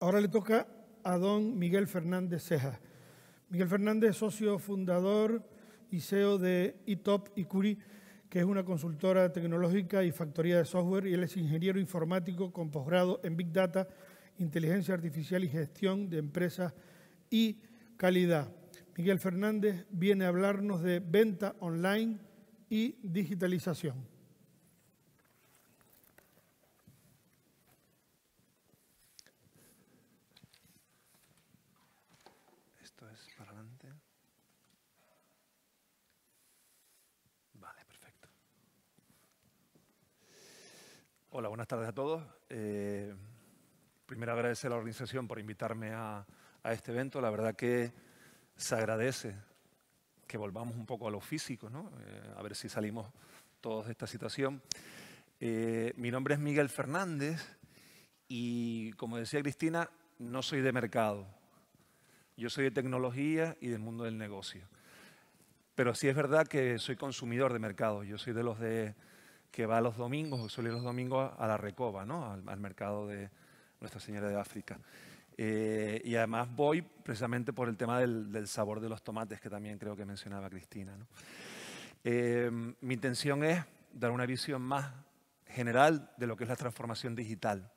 Ahora le toca a don Miguel Fernández Ceja. Miguel Fernández es socio fundador y CEO de ITOP e y Curi, que es una consultora tecnológica y factoría de software, y él es ingeniero informático con posgrado en Big Data, Inteligencia Artificial y Gestión de Empresas y Calidad. Miguel Fernández viene a hablarnos de venta online y digitalización. Hola, buenas tardes a todos. Eh, primero agradecer a la organización por invitarme a, este evento. La verdad que se agradece que volvamos un poco a lo físico, eh, a ver si salimos todos de esta situación. Eh, mi nombre es Miguel Fernández y, como decía Cristina, no soy de mercado. Yo soy de tecnología y del mundo del negocio. Pero sí es verdad que soy consumidor de mercado. Yo soy de los de que va los domingos, o suele ir los domingos a la Recoba, ¿no? al, mercado de Nuestra Señora de África. Eh, y además voy precisamente por el tema del, sabor de los tomates, que también creo que mencionaba Cristina. Eh, mi intención es dar una visión más general de lo que es la transformación digital,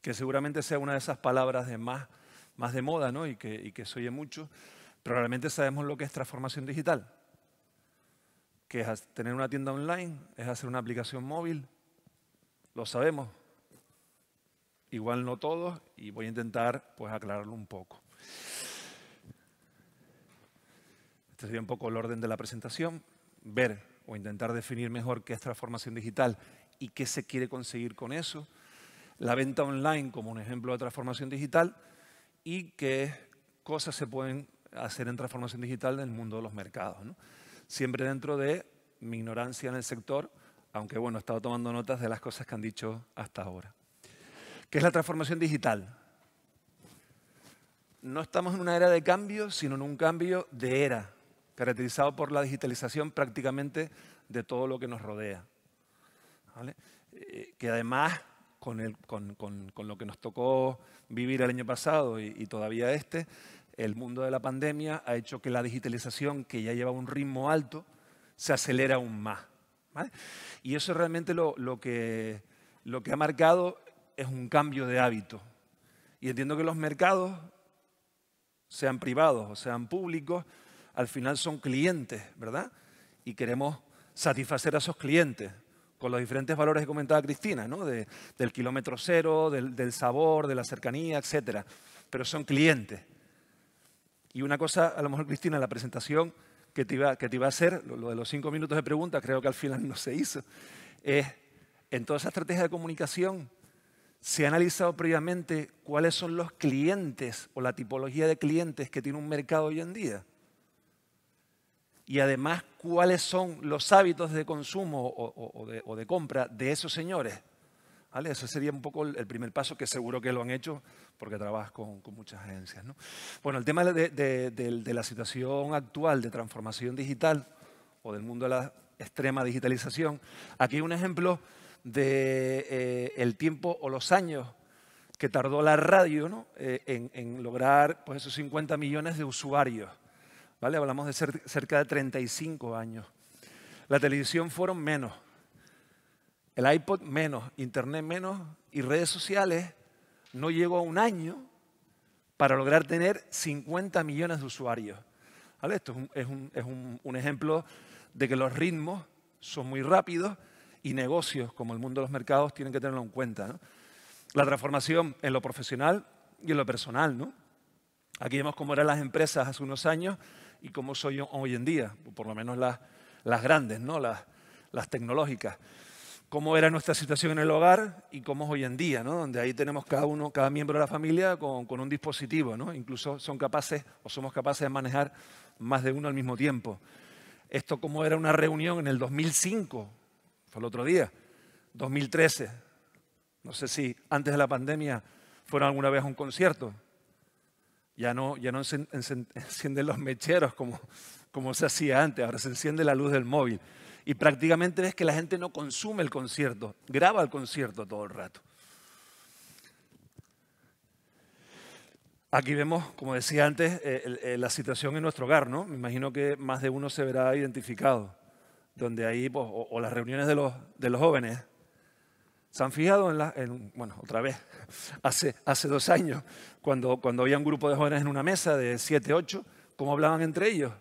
que seguramente sea una de esas palabras de más, más de moda ¿no? y, que, y que se oye mucho, pero realmente sabemos lo que es transformación digital. ¿Qué es tener una tienda online, es hacer una aplicación móvil. Lo sabemos. Igual no todos y voy a intentar pues aclararlo un poco. Este sería un poco el orden de la presentación. Ver o intentar definir mejor qué es transformación digital y qué se quiere conseguir con eso. La venta online como un ejemplo de transformación digital y qué cosas se pueden hacer en transformación digital en el mundo de los mercados siempre dentro de mi ignorancia en el sector, aunque bueno, he estado tomando notas de las cosas que han dicho hasta ahora. ¿Qué es la transformación digital? No estamos en una era de cambio, sino en un cambio de era, caracterizado por la digitalización prácticamente de todo lo que nos rodea. Eh, que además, con, lo que nos tocó vivir el año pasado y todavía este, el mundo de la pandemia ha hecho que la digitalización, que ya lleva un ritmo alto, se acelera aún más. Y eso realmente lo, que, lo que ha marcado es un cambio de hábito. Y entiendo que los mercados, sean privados o sean públicos, al final son clientes, ¿verdad? Y queremos satisfacer a esos clientes con los diferentes valores que comentaba Cristina, ¿no? del kilómetro cero, del, del sabor, de la cercanía, etcétera. Pero son clientes. Y una cosa, a lo mejor Cristina, en la presentación que te iba, que te iba a hacer, lo, de los cinco minutos de preguntas, creo que al final no se hizo, es, en toda esa estrategia de comunicación, ¿se ha analizado previamente cuáles son los clientes o la tipología de clientes que tiene un mercado hoy en día? y además cuáles son los hábitos de consumo o, de, compra de esos señores. Ese sería un poco el primer paso, que seguro que lo han hecho porque trabajas con, muchas agencias. ¿no? Bueno, el tema de, la situación actual de transformación digital o del mundo de la extrema digitalización, aquí hay un ejemplo de eh, el tiempo o los años que tardó la radio eh, en, lograr pues, esos 50 millones de usuarios. ¿vale? Hablamos de cerca de 35 años. La televisión fueron menos, el iPod menos, internet menos y redes sociales, no llegó a un año para lograr tener 50 millones de usuarios. ¿Vale? Esto es, un, ejemplo de que los ritmos son muy rápidos y negocios como el mundo de los mercados tienen que tenerlo en cuenta. La transformación en lo profesional y en lo personal. ¿no? Aquí vemos cómo eran las empresas hace unos años y cómo soy hoy en día, por lo menos las, grandes, ¿no? las tecnológicas cómo era nuestra situación en el hogar y cómo es hoy en día, ¿no? donde ahí tenemos cada uno, cada miembro de la familia con, un dispositivo, ¿no? incluso son capaces o somos capaces de manejar más de uno al mismo tiempo. Esto como era una reunión en el 2005, fue el otro día, 2013, no sé si antes de la pandemia fueron alguna vez a un concierto, ya no, ya no encienden los mecheros como, como se hacía antes, ahora se enciende la luz del móvil y prácticamente ves que la gente no consume el concierto, graba el concierto todo el rato. Aquí vemos, como decía antes, eh, eh, la situación en nuestro hogar, ¿no? Me imagino que más de uno se verá identificado, donde ahí, pues, o, las reuniones de los, de los jóvenes. ¿Se han fijado en, la, bueno, otra vez, hace, hace dos años, cuando, cuando había un grupo de jóvenes en una mesa de siete, ocho, cómo hablaban entre ellos?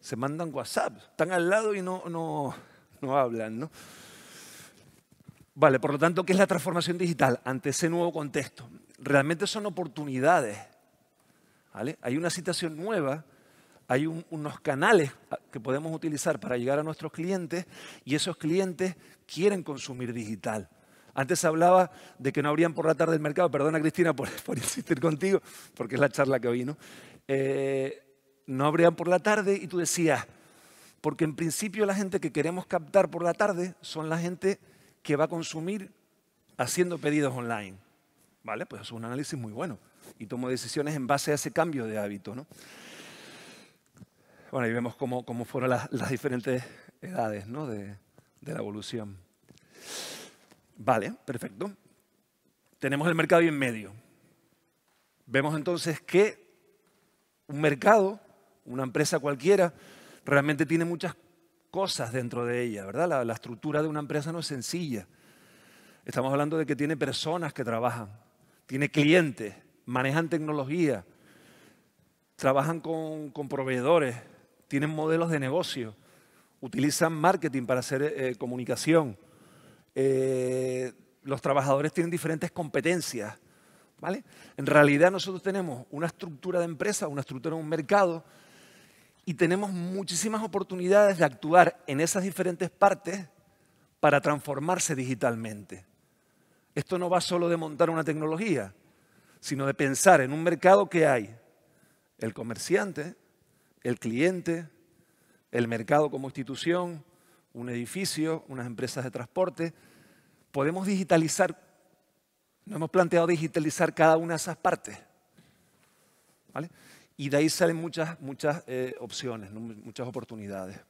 se mandan WhatsApp, están al lado y no, no, no hablan, ¿no? Vale, por lo tanto, ¿qué es la transformación digital ante ese nuevo contexto? Realmente son oportunidades. Hay una situación nueva, hay unos canales que podemos utilizar para llegar a nuestros clientes y esos clientes quieren consumir digital. Antes hablaba de que no habrían por la tarde el mercado. Perdona, Cristina, por, insistir contigo, porque es la charla que hoy, ¿no? Eh, no abrían por la tarde y tú decías, porque en principio la gente que queremos captar por la tarde son la gente que va a consumir haciendo pedidos online. ¿Vale? Pues es un análisis muy bueno y tomo decisiones en base a ese cambio de hábito. ¿no? Bueno, ahí vemos cómo, fueron las, diferentes edades de, de la evolución. Vale, perfecto. Tenemos el mercado y en medio. Vemos entonces que un mercado una empresa cualquiera realmente tiene muchas cosas dentro de ella, ¿verdad? La, estructura de una empresa no es sencilla. Estamos hablando de que tiene personas que trabajan, tiene clientes, manejan tecnología, trabajan con, proveedores, tienen modelos de negocio, utilizan marketing para hacer eh, eh, comunicación. Eh, los trabajadores tienen diferentes competencias. ¿vale? En realidad nosotros tenemos una estructura de empresa, una estructura de un mercado y tenemos muchísimas oportunidades de actuar en esas diferentes partes para transformarse digitalmente. Esto no va solo de montar una tecnología, sino de pensar en un mercado que hay, el comerciante, el cliente, el mercado como institución, un edificio, unas empresas de transporte. Podemos digitalizar, No hemos planteado digitalizar cada una de esas partes. ¿Vale? Y de ahí salen muchas, muchas eh, opciones, muchas oportunidades.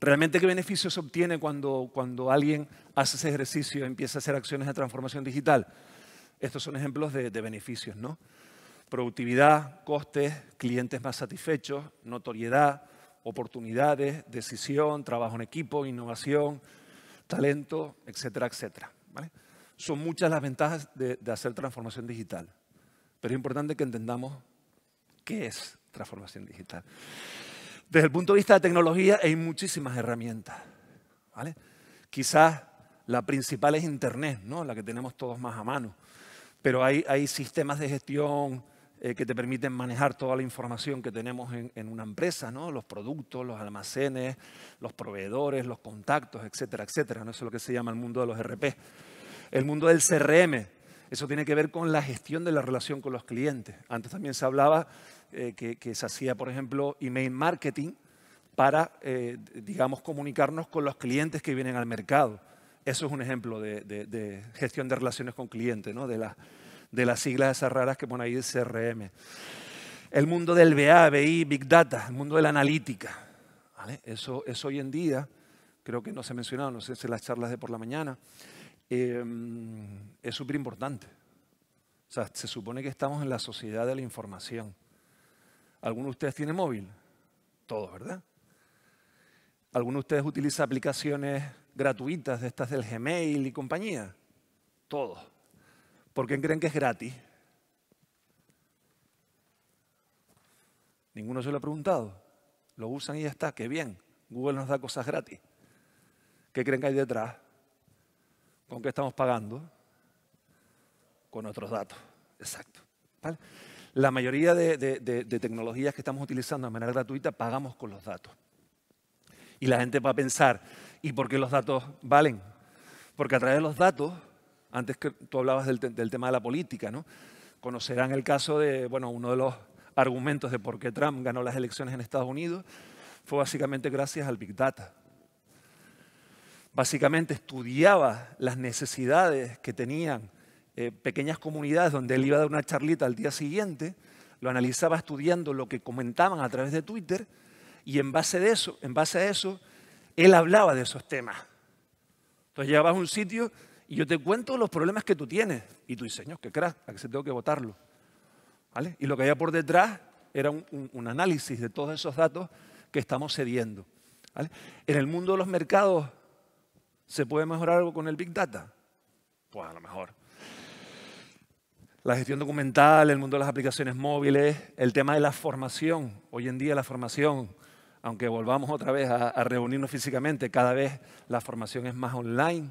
¿Realmente qué beneficio se obtiene cuando, cuando alguien hace ese ejercicio y empieza a hacer acciones de transformación digital? Estos son ejemplos de, beneficios, ¿no? Productividad, costes, clientes más satisfechos, notoriedad, oportunidades, decisión, trabajo en equipo, innovación, talento, etcétera, etcétera. Son muchas las ventajas de hacer transformación digital. Pero es importante que entendamos ¿Qué es transformación digital? Desde el punto de vista de tecnología hay muchísimas herramientas. ¿vale? Quizás la principal es Internet, ¿no? la que tenemos todos más a mano. Pero hay, sistemas de gestión eh, que te permiten manejar toda la información que tenemos en, una empresa, ¿no? los productos, los almacenes, los proveedores, los contactos, etcétera, etcétera. ¿no? Eso es lo que se llama el mundo de los RP. El mundo del CRM, eso tiene que ver con la gestión de la relación con los clientes. Antes también se hablaba eh, que, se hacía, por ejemplo, email marketing para, eh, digamos, comunicarnos con los clientes que vienen al mercado. Eso es un ejemplo de, gestión de relaciones con clientes, ¿no? de, de las siglas esas raras que pone ahí el CRM. El mundo del BA, BI, Big Data, el mundo de la analítica. Eso, es hoy en día, creo que no se ha mencionado, no sé si en las charlas de por la mañana, em, es súper importante. O sea, se supone que estamos en la sociedad de la información. ¿Alguno de ustedes tiene móvil? Todos, ¿verdad? ¿Alguno de ustedes utiliza aplicaciones gratuitas de estas del Gmail y compañía? Todos. ¿Por qué creen que es gratis? Ninguno se lo ha preguntado. Lo usan y ya está, qué bien. Google nos da cosas gratis. ¿Qué creen que hay detrás? ¿Con qué estamos pagando? Con otros datos. Exacto. ¿Vale? La mayoría de, tecnologías que estamos utilizando de manera gratuita pagamos con los datos. Y la gente va a pensar, ¿y por qué los datos valen? Porque a través de los datos, antes que tú hablabas del, tema de la política, ¿no? conocerán el caso de, bueno, uno de los argumentos de por qué Trump ganó las elecciones en Estados Unidos fue básicamente gracias al Big Data. Básicamente estudiaba las necesidades que tenían eh, pequeñas comunidades donde él iba a dar una charlita al día siguiente, lo analizaba estudiando lo que comentaban a través de Twitter y en base, de eso, en base a eso, él hablaba de esos temas. Entonces llegabas a un sitio y yo te cuento los problemas que tú tienes y tú dices, no, qué crack, a que se tengo que votarlo. Y lo que había por detrás era un, análisis de todos esos datos que estamos cediendo. En el mundo de los mercados, ¿se puede mejorar algo con el Big Data? Pues a lo mejor la gestión documental, el mundo de las aplicaciones móviles, el tema de la formación. Hoy en día la formación, aunque volvamos otra vez a, reunirnos físicamente, cada vez la formación es más online.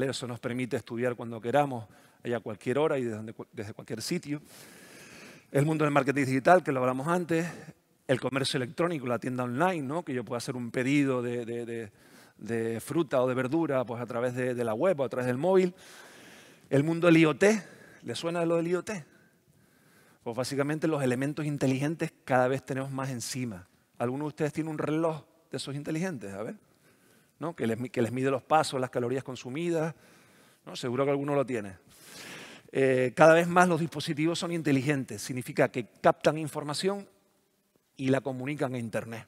Eso nos permite estudiar cuando queramos, a cualquier hora y desde, cualquier sitio. El mundo del marketing digital, que lo hablamos antes, el comercio electrónico, la tienda online, que yo pueda hacer un pedido de, de fruta o de verdura pues a través de la web o a través del móvil. El mundo del IoT, ¿Le suena lo del IoT? Pues básicamente los elementos inteligentes cada vez tenemos más encima. ¿Alguno de ustedes tiene un reloj de esos inteligentes? A ver. ¿No? Que, les, mide los pasos, las calorías consumidas. ¿No? Seguro que alguno lo tiene. Eh, cada vez más los dispositivos son inteligentes. Significa que captan información y la comunican a Internet.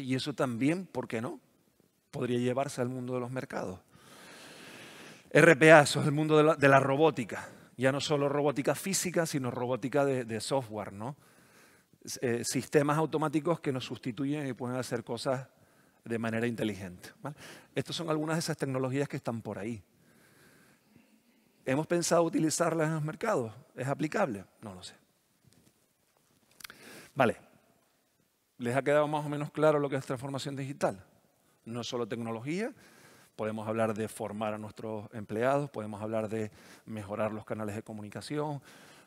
Y eso también, ¿por qué no? Podría llevarse al mundo de los mercados. RPA, eso es el mundo de la robótica ya no solo robótica física, sino robótica de, software, ¿no? Eh, sistemas automáticos que nos sustituyen y pueden hacer cosas de manera inteligente. Estas son algunas de esas tecnologías que están por ahí. ¿Hemos pensado utilizarlas en los mercados? ¿Es aplicable? No lo sé. Vale. ¿Les ha quedado más o menos claro lo que es transformación digital? No solo tecnología, Podemos hablar de formar a nuestros empleados, podemos hablar de mejorar los canales de comunicación,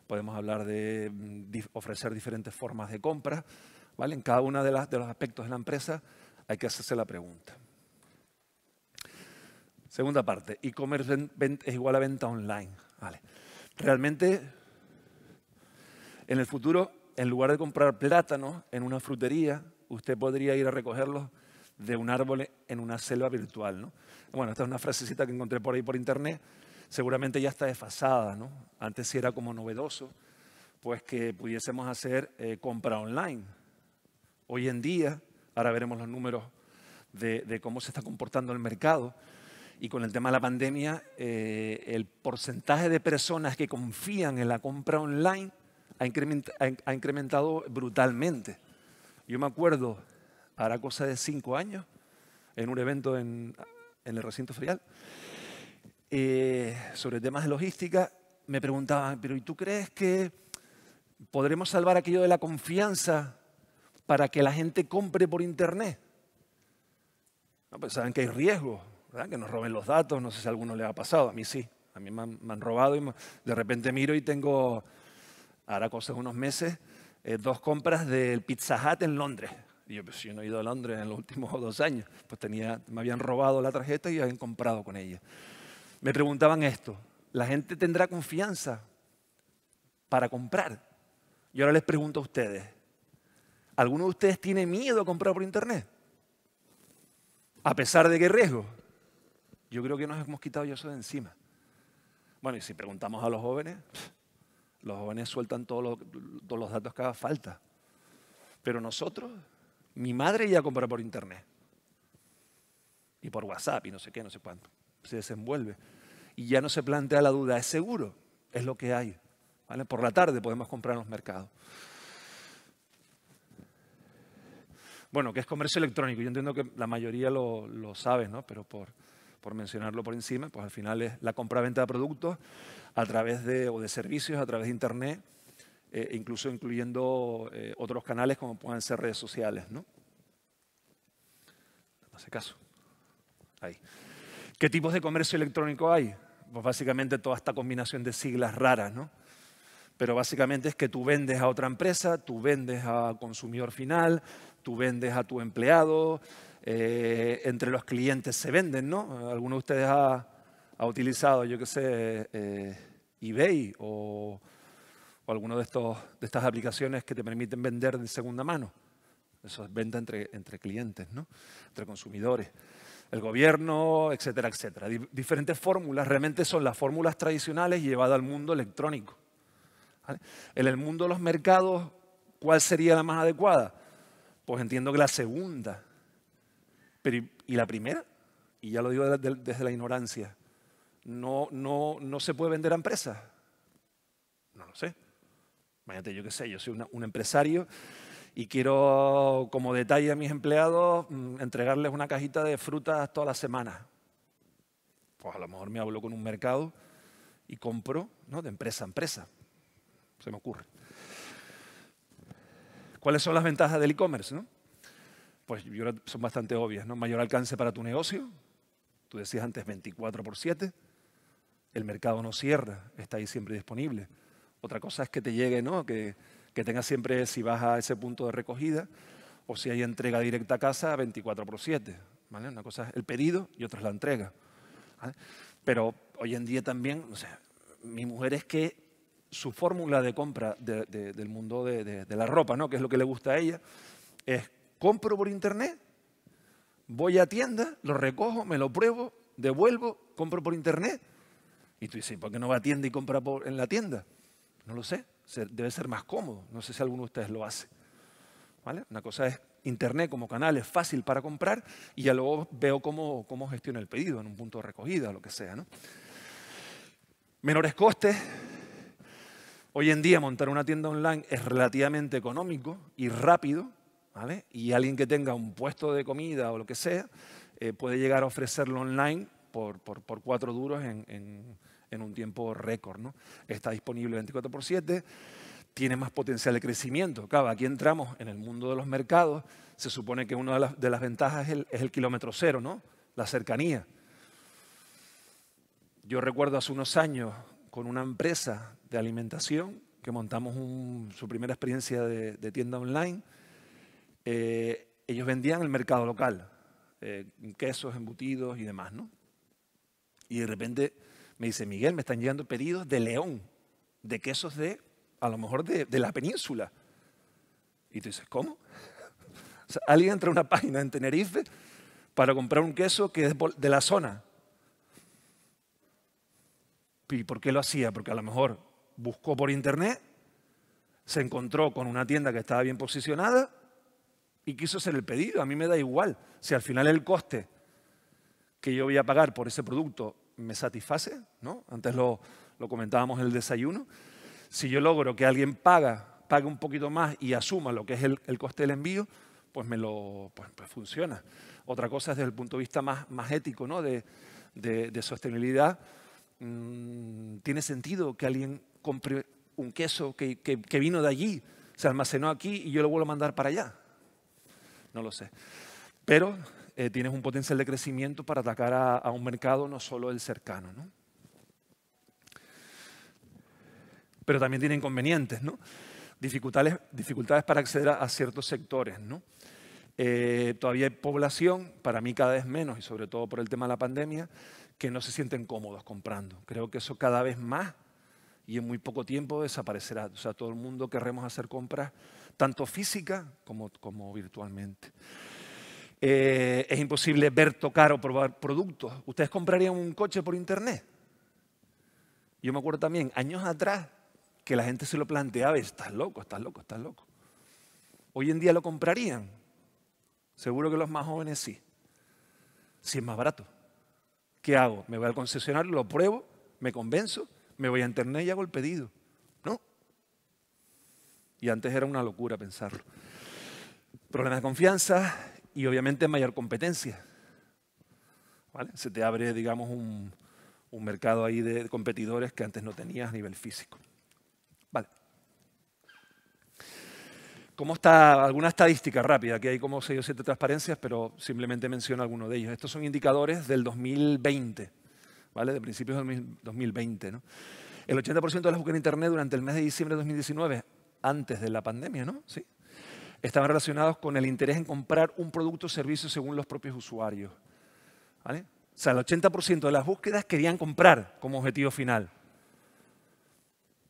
podemos hablar de mm, ofrecer diferentes formas de compra. ¿vale? En cada uno de, las, de los aspectos de la empresa hay que hacerse la pregunta. Segunda parte, e-commerce es igual a venta online. Vale. Realmente, en el futuro, en lugar de comprar plátanos en una frutería, usted podría ir a recogerlos de un árbol en una selva virtual. ¿no? Bueno, esta es una frasecita que encontré por ahí por internet. Seguramente ya está desfasada. ¿no? Antes sí era como novedoso, pues que pudiésemos hacer eh, compra online. Hoy en día, ahora veremos los números de, cómo se está comportando el mercado. Y con el tema de la pandemia, eh, el porcentaje de personas que confían en la compra online ha incrementado brutalmente. Yo me acuerdo hará cosa de cinco años, en un evento en, el recinto ferial eh, sobre temas de logística, me preguntaban, pero ¿y tú crees que podremos salvar aquello de la confianza para que la gente compre por Internet? No, pues saben que hay riesgo, que nos roben los datos, no sé si a alguno le ha pasado, a mí sí, a mí me han, robado y de repente miro y tengo, ahora de unos meses, eh, dos compras del Pizza Hut en Londres yo, pues yo no he ido a Londres en los últimos dos años, pues tenía, me habían robado la tarjeta y habían comprado con ella. Me preguntaban esto, ¿la gente tendrá confianza para comprar? Y ahora les pregunto a ustedes, ¿alguno de ustedes tiene miedo a comprar por internet? A pesar de qué riesgo. Yo creo que nos hemos quitado eso de encima. Bueno, y si preguntamos a los jóvenes, los jóvenes sueltan todos todos los datos que haga falta. Pero nosotros, mi madre ya compra por internet. Y por WhatsApp y no sé qué, no sé cuánto. Se desenvuelve. Y ya no se plantea la duda, es seguro, es lo que hay. ¿Vale? Por la tarde podemos comprar en los mercados. Bueno, que es comercio electrónico. Yo entiendo que la mayoría lo, sabes, sabe, ¿no? Pero por, por mencionarlo por encima, pues al final es la compra-venta de productos a través de, o de servicios a través de Internet eh, incluso incluyendo eh, otros canales como pueden ser redes sociales. ¿no? hace caso. Ahí. ¿Qué tipos de comercio electrónico hay? Pues básicamente toda esta combinación de siglas raras, ¿no? Pero básicamente es que tú vendes a otra empresa, tú vendes a consumidor final, tú vendes a tu empleado, eh, entre los clientes se venden, ¿no? Alguno de ustedes ha, ha utilizado, yo qué sé, eBay o, o alguna de, estos, de estas aplicaciones que te permiten vender de segunda mano. Eso es venta entre, entre clientes, ¿no? entre consumidores, el gobierno, etcétera, etcétera. diferentes fórmulas, realmente son las fórmulas tradicionales llevadas al mundo electrónico. En el mundo de los mercados, ¿cuál sería la más adecuada? Pues entiendo que la segunda. Pero, ¿Y la primera? Y ya lo digo desde la ignorancia. No, no, no se puede vender a empresas. No lo sé. Imagínate, yo qué sé, yo soy un empresario y quiero, como detalle a mis empleados, mm, entregarles una cajita de frutas todas las semanas. Pues a lo mejor me hablo con un mercado y compro ¿no? de empresa a empresa. Se me ocurre. ¿Cuáles son las ventajas del e-commerce? Pues son bastante obvias. Mayor alcance para tu negocio. Tú decías antes 24 por 7. El mercado no cierra, está ahí siempre disponible otra cosa es que te llegue, ¿no? Que, que tengas siempre, si vas a ese punto de recogida o si hay entrega directa a casa, 24 por 7. ¿vale? Una cosa es el pedido y otra es la entrega. Pero hoy en día también, o sea, mi mujer es que su fórmula de compra del mundo de, la ropa, ¿no? que es lo que le gusta a ella, es compro por internet, voy a tienda, lo recojo, me lo pruebo, devuelvo, compro por internet. Y tú dices, ¿por qué no va a tienda y compra en la tienda? No lo sé, debe ser más cómodo. No sé si alguno de ustedes lo hace. ¿Vale? Una cosa es internet como canal, es fácil para comprar y ya luego veo cómo, cómo gestiona el pedido en un punto de recogida o lo que sea. ¿no? Menores costes. Hoy en día montar una tienda online es relativamente económico y rápido. ¿vale? Y alguien que tenga un puesto de comida o lo que sea eh, puede llegar a ofrecerlo online por, cuatro duros en en un tiempo récord. ¿no? Está disponible 24 por 7, tiene más potencial de crecimiento. Claro, aquí entramos en el mundo de los mercados. Se supone que una de las, de las ventajas es el, kilómetro cero, ¿no? la cercanía. Yo recuerdo hace unos años con una empresa de alimentación que montamos su primera experiencia de, tienda online. Eh, ellos vendían el mercado local, eh, quesos, embutidos y demás, ¿no? Y de repente me dice, Miguel, me están llegando pedidos de León, de quesos de, a lo mejor de, la península. Y tú dices, ¿cómo? alguien entra a una página en Tenerife para comprar un queso que es de la zona. ¿Y por qué lo hacía? Porque a lo mejor buscó por internet, se encontró con una tienda que estaba bien posicionada y quiso hacer el pedido. A mí me da igual si al final el coste que yo voy a pagar por ese producto me satisface, ¿no? Antes lo, comentábamos en el desayuno. Si yo logro que alguien paga, pague un poquito más y asuma lo que es el, coste del envío, pues me lo pues, pues funciona. Otra cosa es desde el punto de vista más, más ético, ¿no? De, sostenibilidad. Mm, ¿Tiene sentido que alguien compre un queso que, que, vino de allí, se almacenó aquí y yo lo vuelvo a mandar para allá? No lo sé. Pero eh, tienes un potencial de crecimiento para atacar a, un mercado no solo el cercano. ¿no? Pero también tiene inconvenientes, dificultades, dificultades para acceder a, ciertos sectores. ¿no? Eh, todavía hay población, para mí cada vez menos, y sobre todo por el tema de la pandemia, que no se sienten cómodos comprando. Creo que eso cada vez más y en muy poco tiempo desaparecerá. O sea, todo el mundo querremos hacer compras tanto física como, como virtualmente. Eh, es imposible ver, tocar o probar productos. ¿Ustedes comprarían un coche por internet? Yo me acuerdo también, años atrás, que la gente se lo planteaba, estás loco, estás loco, estás loco. Hoy en día lo comprarían. Seguro que los más jóvenes sí. Si es más barato. ¿Qué hago? Me voy al concesionario, lo pruebo, me convenzo, me voy a internet y hago el pedido. No. Y antes era una locura pensarlo. Problemas de confianza, y obviamente mayor competencia. ¿Vale? Se te abre, digamos, un, mercado ahí de competidores que antes no tenías a nivel físico. Vale. ¿Cómo está? Alguna estadística rápida, aquí hay como 6 o 7 transparencias, pero simplemente menciono alguno de ellos. Estos son indicadores del 2020, ¿vale? De principios del 2020, ¿no? El 80% de las búsquedas en Internet durante el mes de diciembre de 2019, antes de la pandemia, ¿no? Sí, estaban relacionados con el interés en comprar un producto o servicio según los propios usuarios. ¿Vale? O sea, el 80% de las búsquedas querían comprar como objetivo final.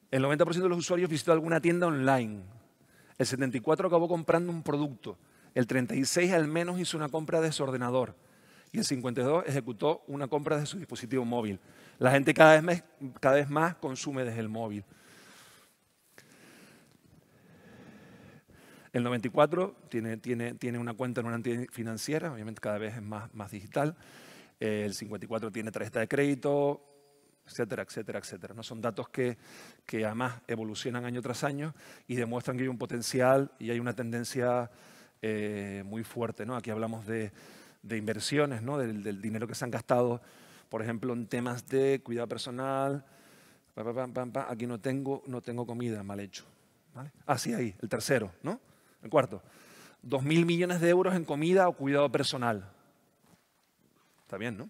El 90% de los usuarios visitó alguna tienda online. El 74% acabó comprando un producto. El 36% al menos hizo una compra de su ordenador. Y el 52% ejecutó una compra de su dispositivo móvil. La gente cada vez más consume desde el móvil. El 94 tiene, tiene, tiene una cuenta en una financiera, obviamente cada vez es más, más digital. el 54 tiene tarjeta de crédito, etcétera, etcétera, etcétera. ¿no? Son datos que, que además evolucionan año tras año y demuestran que hay un potencial y hay una tendencia eh, muy fuerte. ¿no? Aquí hablamos de, inversiones, ¿no? del, dinero que se han gastado, por ejemplo, en temas de cuidado personal. aquí no tengo, no tengo comida, mal hecho. Así ah, ahí, el tercero. ¿no? En cuarto, 2.000 millones de euros en comida o cuidado personal. Está bien, ¿no?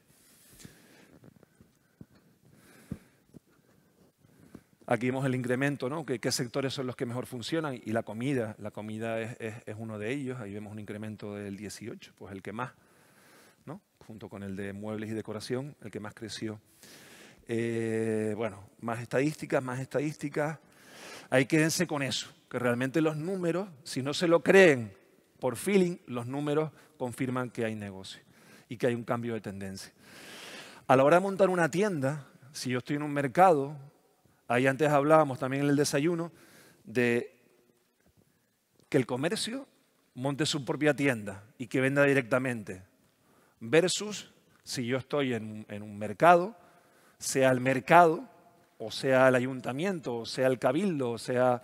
Aquí vemos el incremento, ¿no? ¿Qué, sectores son los que mejor funcionan? Y la comida, la comida es, uno de ellos. Ahí vemos un incremento del 18, pues el que más, ¿no? Junto con el de muebles y decoración, el que más creció. Eh, bueno, más estadísticas, más estadísticas. Ahí quédense con eso, que realmente los números, si no se lo creen por feeling, los números confirman que hay negocio y que hay un cambio de tendencia. A la hora de montar una tienda, si yo estoy en un mercado, ahí antes hablábamos también en el desayuno, de que el comercio monte su propia tienda y que venda directamente, versus si yo estoy en, en un mercado, sea el mercado o sea el ayuntamiento, o sea el cabildo, o sea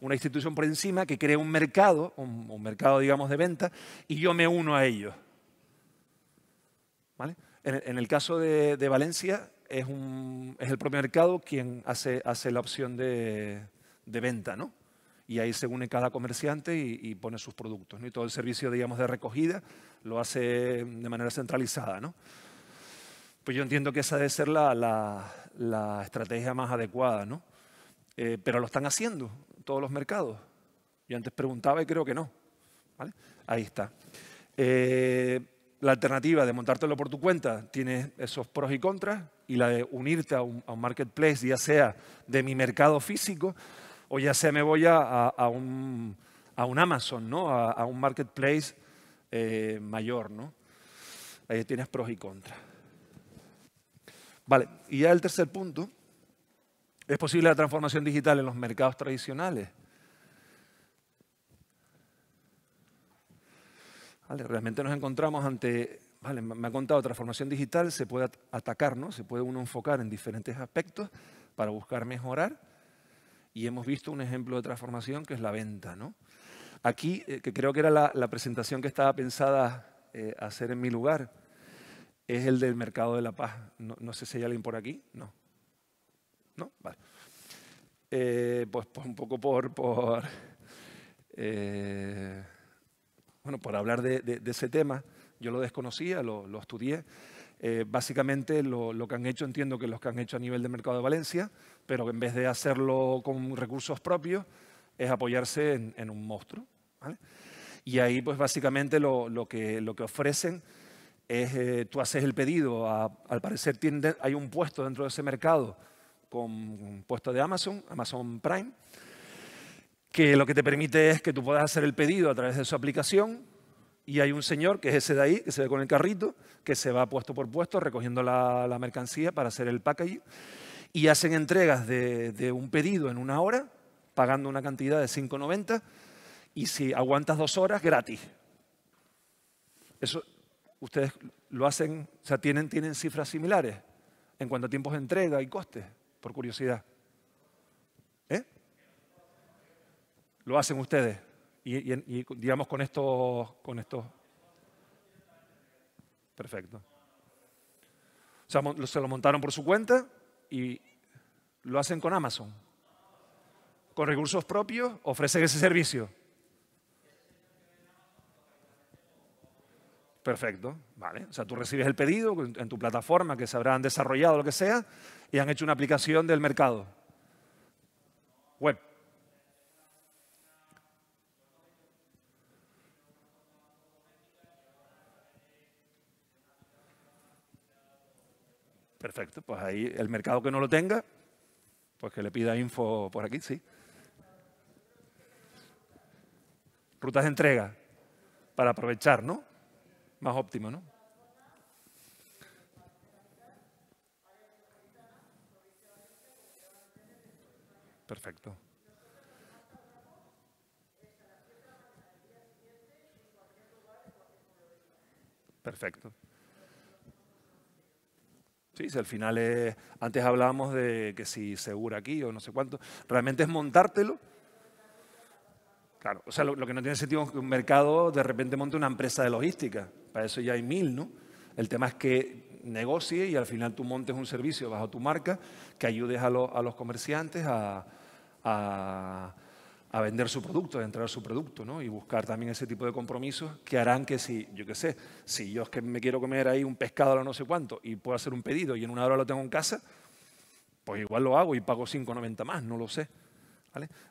una institución por encima que crea un mercado, un, mercado digamos de venta, y yo me uno a ellos. ¿Vale? En, el caso de, Valencia es, el propio mercado quien hace, la opción de, venta, ¿no? Y ahí se une cada comerciante y, y pone sus productos, ¿no? Y todo el servicio, digamos, de recogida lo hace de manera centralizada, ¿no? Pues yo entiendo que esa debe ser la, estrategia más adecuada, ¿no? Eh, pero lo están haciendo todos los mercados. Yo antes preguntaba y creo que no. Ahí está. Eh, la alternativa de montártelo por tu cuenta tiene esos pros y contras y la de unirte a un, marketplace, ya sea de mi mercado físico o ya sea me voy a, un, Amazon, ¿no? a, un marketplace eh, mayor. ¿no? Ahí tienes pros y contras. Vale, y ya el tercer punto, es posible la transformación digital en los mercados tradicionales. realmente nos encontramos ante, me ha contado, transformación digital se puede atacar, se puede uno enfocar en diferentes aspectos para buscar mejorar. Y hemos visto un ejemplo de transformación que es la venta. Aquí, eh, que creo que era la, presentación que estaba pensada eh, hacer en mi lugar, es el del mercado de la paz. No, sé si hay alguien por aquí. No. ¿No? Vale. Eh, pues, pues, un poco por... por eh, bueno, por hablar de, ese tema, yo lo desconocía, lo, estudié. Eh, básicamente lo, que han hecho, entiendo que los que han hecho a nivel de mercado de Valencia, pero en vez de hacerlo con recursos propios, es apoyarse en, un monstruo. Y ahí, pues básicamente lo, que, lo que ofrecen eh, tú haces el pedido, al parecer hay un puesto dentro de ese mercado con un puesto de Amazon, Amazon Prime, que lo que te permite es que tú puedas hacer el pedido a través de su aplicación y hay un señor, que es ese de ahí, que se ve con el carrito, que se va puesto por puesto recogiendo la, mercancía para hacer el packaging y hacen entregas de, de un pedido en una hora, pagando una cantidad de 5,90 y si aguantas dos horas, gratis. Eso, ustedes lo hacen, o sea, tienen, tienen cifras similares en cuanto a tiempos de entrega y costes, por curiosidad. ¿Eh? Lo hacen ustedes. Y, digamos con estos, con estos. Perfecto. O sea, se lo montaron por su cuenta y lo hacen con Amazon. Con recursos propios ofrecen ese servicio. Perfecto, vale. O sea, tú recibes el pedido en tu plataforma que se habrán desarrollado, lo que sea, y han hecho una aplicación del mercado. Web. Perfecto, pues ahí el mercado que no lo tenga, pues que le pida info por aquí, sí. Rutas de entrega, para aprovechar, ¿no? más óptimo, ¿no? Perfecto. Perfecto. Sí, si al final es, antes hablábamos de que si segura aquí o no sé cuánto, realmente es montártelo. Claro, o sea, lo, lo que no tiene sentido es que un mercado de repente monte una empresa de logística para eso ya hay mil, ¿no? El tema es que negocie y al final tú montes un servicio bajo tu marca que ayudes a, los comerciantes a, vender su producto, a entrar a su producto, ¿no? Y buscar también ese tipo de compromisos que harán que si, yo qué sé, si yo es que me quiero comer ahí un pescado o no sé cuánto y puedo hacer un pedido y en una hora lo tengo en casa, pues igual lo hago y pago 5,90 más, no lo sé.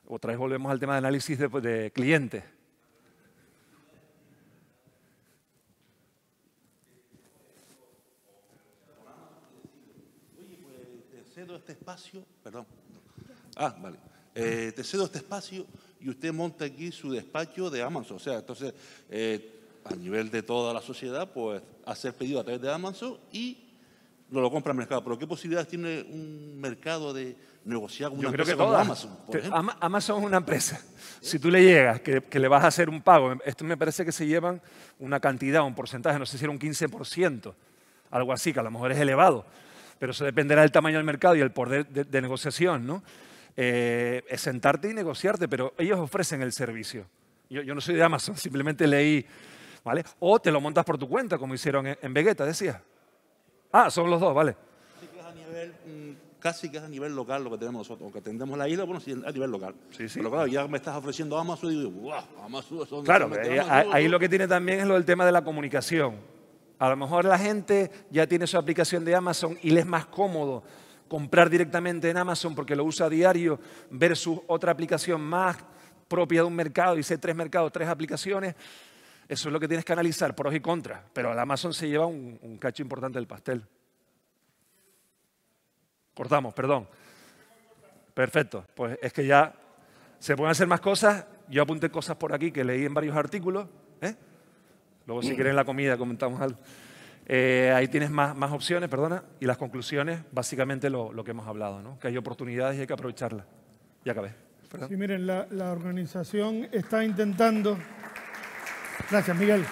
Otra vez volvemos al tema de análisis de, de clientes. cedo este espacio, perdón. Ah, vale. Eh, te cedo este espacio y usted monta aquí su despacho de Amazon. O sea, entonces, eh, a nivel de toda la sociedad, pues hacer pedido a través de Amazon y no lo compra el mercado. Pero ¿qué posibilidades tiene un mercado de negociar con una Yo creo que como Amazon? Amazon es una empresa. Si tú le llegas, que, que, le vas a hacer un pago, esto me parece que se llevan una cantidad, un porcentaje, no sé si era un 15%, algo así, que a lo mejor es elevado pero eso dependerá del tamaño del mercado y el poder de, negociación, ¿no? Eh, es sentarte y negociarte, pero ellos ofrecen el servicio. Yo, no soy de Amazon, simplemente leí, ¿vale? O te lo montas por tu cuenta, como hicieron en, Vegeta, decía. Ah, son los dos, vale. casi que es a nivel mm, local lo que tenemos nosotros. Aunque atendemos la isla, bueno, sí, a nivel local. Sí, sí. Pero claro, ya me estás ofreciendo Amazon y digo, Amazon son... Claro, eh, ahí, ahí lo que tiene también es lo del tema de la comunicación. A lo mejor la gente ya tiene su aplicación de Amazon y le es más cómodo comprar directamente en Amazon porque lo usa a diario versus otra aplicación más propia de un mercado, y sé tres mercados, tres aplicaciones. Eso es lo que tienes que analizar, pros y contras. Pero Amazon se lleva un, un cacho importante del pastel. Cortamos, perdón. Perfecto. Pues es que ya se pueden hacer más cosas. Yo apunté cosas por aquí que leí en varios artículos. Luego, si quieren la comida, comentamos algo. Eh, ahí tienes más, más, opciones, perdona, y las conclusiones, básicamente lo, lo que hemos hablado, ¿no? que hay oportunidades y hay que aprovecharlas. Ya acabé. Sí, miren, la, organización está intentando... Gracias, Miguel.